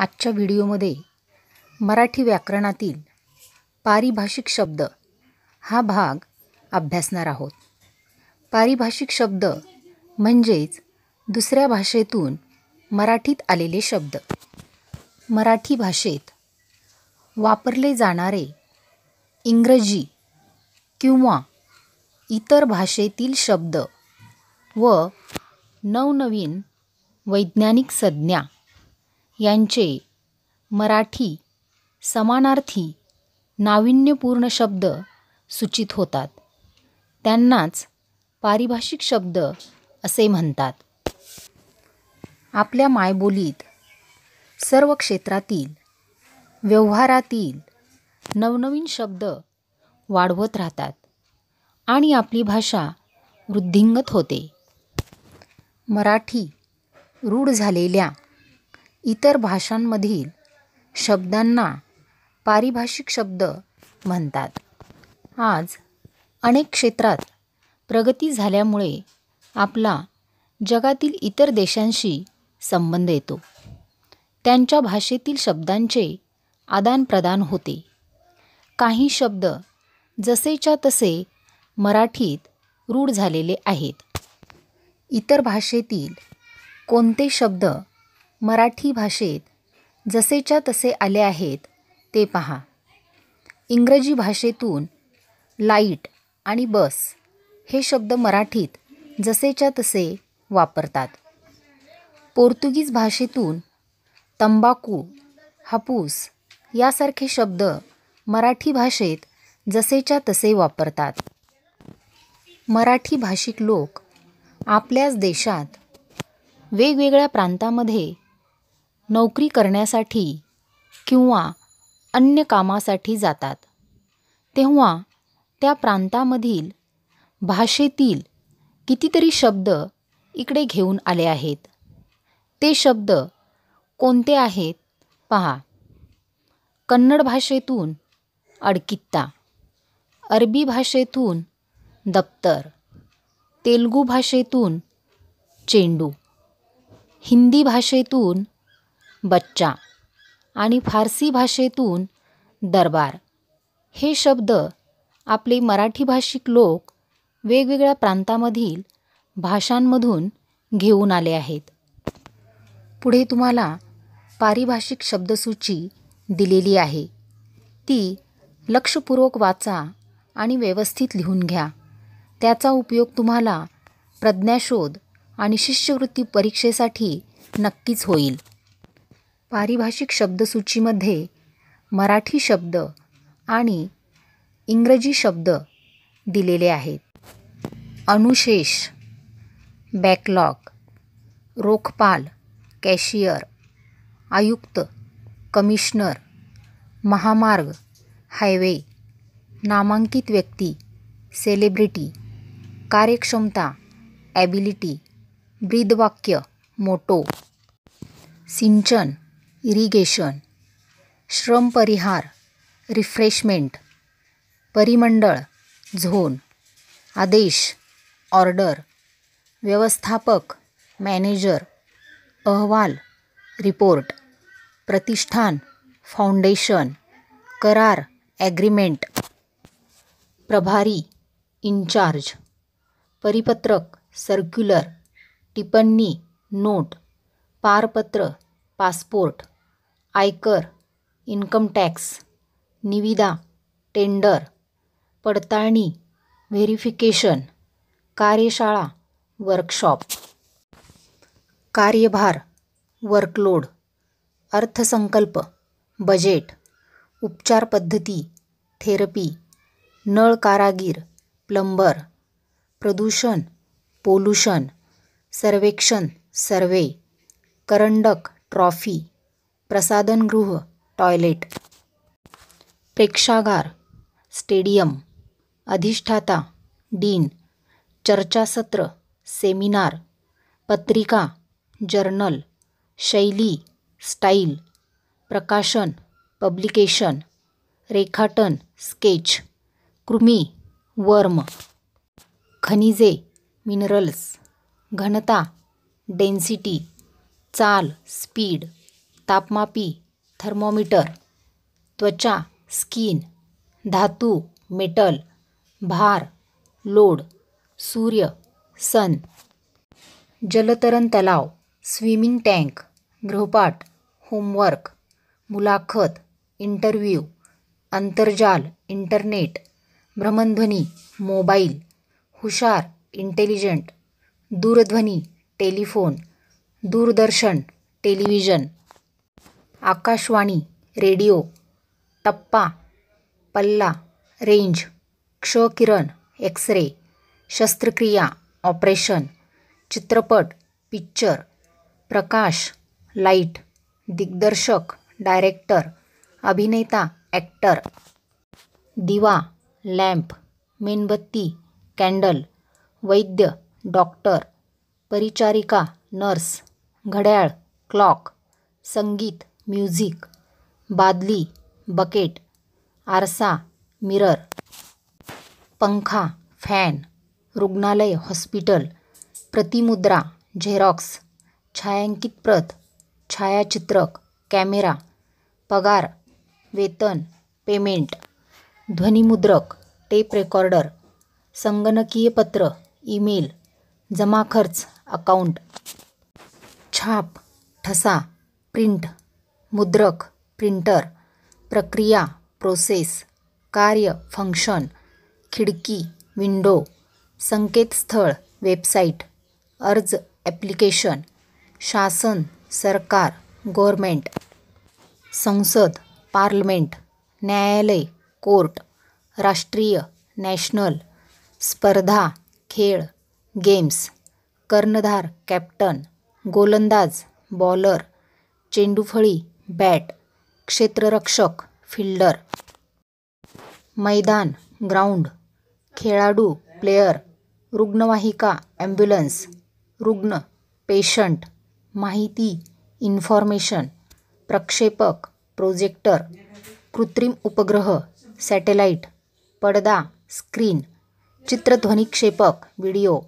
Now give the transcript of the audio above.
आजच्या व्हिडिओमध्ये मराठी व्याकरणातील पारिभाषिक शब्द हा भाग अभ्यासणार आहोत पारिभाषिक शब्द म्हणजेच दुसऱ्या भाषेतून मराठीत आलेले शब्द मराठी भाषेत वापरले जाणारे इंग्रजी किंवा इतर भाषेतील शब्द व नवनवीन वैज्ञानिक संज्ञा यांचे मराठी समानार्थी नाविन्यपूर्ण शब्द सूचित होतात त्यांनाच पारिभाषिक शब्द असे म्हणतात आपल्या मायबोलीत सर्व क्षेत्रातील व्यवहारातील नवनवीन शब्द वाढवत राहतात आणि आपली भाषा वृद्धिंगत होते मराठी रूढ झालेल्या इतर भाषांमधील शब्दांना पारिभाषिक शब्द म्हणतात आज अनेक क्षेत्रात प्रगती झाल्यामुळे आपला जगातील इतर देशांशी संबंध येतो त्यांच्या भाषेतील शब्दांचे आदानप्रदान होते काही शब्द जसेच्या तसे मराठीत रूढ झालेले आहेत इतर भाषेतील कोणते शब्द मराठी भाषेत जसेच्या तसे आले आहेत ते पहा इंग्रजी भाषेतून लाईट आणि बस हे शब्द मराठीत जसेच्या तसे वापरतात पोर्तुगीज भाषेतून तंबाखू हापूस यासारखे शब्द मराठी भाषेत जसेच्या तसे वापरतात मराठी भाषिक लोक आपल्याच देशात वेगवेगळ्या प्रांतामध्ये नोकरी करण्यासाठी किंवा अन्य कामासाठी जातात तेव्हा त्या प्रांतामधील भाषेतील कितीतरी शब्द इकडे घेऊन आले आहेत ते शब्द कोणते आहेत पहा कन्नड भाषेतून अडकित्ता अरबी भाषेतून दप्तर तेलगू भाषेतून चेंडू हिंदी भाषेतून बच्चा आणि फारसी भाषेतून दरबार हे शब्द आपले मराठी भाषिक लोक वेगवेगळ्या प्रांतामधील भाषांमधून घेऊन आले आहेत पुढे तुम्हाला पारिभाषिक शब्दसूची दिलेली आहे ती लक्षपूर्वक वाचा आणि व्यवस्थित लिहून घ्या त्याचा उपयोग तुम्हाला प्रज्ञाशोध आणि शिष्यवृत्ती परीक्षेसाठी नक्कीच होईल पारिभाषिक शब्दसूचीमध्ये मराठी शब्द आणि इंग्रजी शब्द दिलेले आहेत अनुशेष बॅकलॉग रोखपाल कॅशियर आयुक्त कमिशनर महामार्ग हायवे नामांकित व्यक्ती सेलिब्रिटी कार्यक्षमता ॲबिलिटी ब्रीदवाक्य मोटो सिंचन इरिगेशन श्रम परिहार, रिफ्रेशमेंट परिमंडळ झोन आदेश ऑर्डर व्यवस्थापक मॅनेजर अहवाल रिपोर्ट प्रतिष्ठान फाउंडेशन करार ॲग्रीमेंट प्रभारी इन्चार्ज परिपत्रक सर्क्युलर टिप्पणी नोट पारपत्र पासपोर्ट आयकर इन्कम टॅक्स निविदा टेंडर पडताळणी व्हेरिफिकेशन कार्यशाळा वर्कशॉप कार्यभार वर्कलोड अर्थसंकल्प बजेट उपचार पद्धती थेरपी नळ कारागीर प्लंबर प्रदूषण पोल्युशन सर्वेक्षण सर्वे करंडक ट्रॉफी प्रसाधनगृह टॉयलेट प्रेक्षागार स्टेडियम अधिष्ठाता डीन चर्चासत्र सेमिनार पत्रिका जर्नल शैली स्टाईल प्रकाशन पब्लिकेशन रेखाटन स्केच कृमी वर्म खनिजे मिनरल्स घनता डेन्सिटी चाल स्पीड तापमापी थर्मोमीटर त्वचा स्कीन, धातू मेटल भार लोड सूर्य सन जलतरण तलाव स्विमिंग टँक गृहपाठ होमवर्क मुलाखत इंटरव्ह्यू अंतर्जाल इंटरनेट भ्रमणध्वनी मोबाईल हुशार इंटेलिजंट दूरध्वनी टेलिफोन दूरदर्शन टेलिव्हिजन आकाशवाणी रेडिओ टप्पा पल्ला रेंज क्षकिरण एक्स रे शस्त्रक्रिया ऑपरेशन चित्रपट पिक्चर प्रकाश लाईट दिग्दर्शक डायरेक्टर अभिनेता ॲक्टर दिवा लॅम्प मेणबत्ती कॅन्डल वैद्य डॉक्टर परिचारिका नर्स घड्याळ क्लॉक संगीत म्युझिक बादली बकेट आरसा मिरर पंखा फॅन रुग्णालय हॉस्पिटल प्रतिमुद्रा झेरॉक्स छायांकित प्रत छायाचित्रक कॅमेरा पगार वेतन पेमेंट ध्वनिमुद्रक टेप रेकॉर्डर संगणकीय पत्र ईमेल जमा खर्च अकाउंट छाप ठसा प्रिंट मुद्रक प्रिंटर प्रक्रिया प्रोसेस कार्य फंक्शन खिडकी विंडो संकेतस्थळ वेबसाईट अर्ज ॲप्लिकेशन शासन सरकार गव्हर्मेंट संसद पार्लमेंट न्यायालय कोर्ट राष्ट्रीय नॅशनल स्पर्धा खेळ गेम्स कर्णधार कॅप्टन गोलंदाज बॉलर चेंडूफळी बॅट क्षेत्ररक्षक फिल्डर मैदान ग्राउंड खेळाडू प्लेयर रुग्णवाहिका ॲम्ब्युलन्स रुग्ण पेशंट माहिती इन्फॉर्मेशन प्रक्षेपक प्रोजेक्टर कृत्रिम उपग्रह सॅटेलाईट पडदा स्क्रीन चित्रध्वनिक्षेपक व्हिडिओ